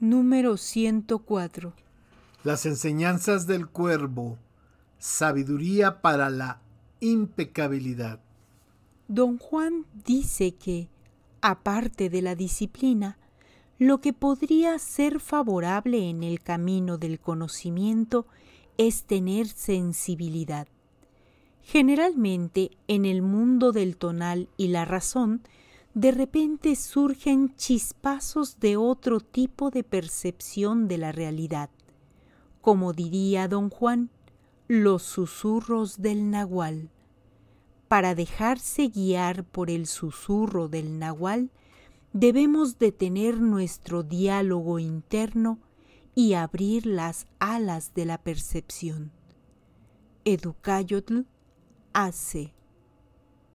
Número 104. Las enseñanzas del cuervo. Sabiduría para la impecabilidad. Don Juan dice que, aparte de la disciplina, lo que podría ser favorable en el camino del conocimiento es tener sensibilidad. Generalmente, en el mundo del tonal y la razón, de repente surgen chispazos de otro tipo de percepción de la realidad, como diría don Juan, los susurros del nahual. Para dejarse guiar por el susurro del nahual, debemos detener nuestro diálogo interno y abrir las alas de la percepción. Educayotl hace.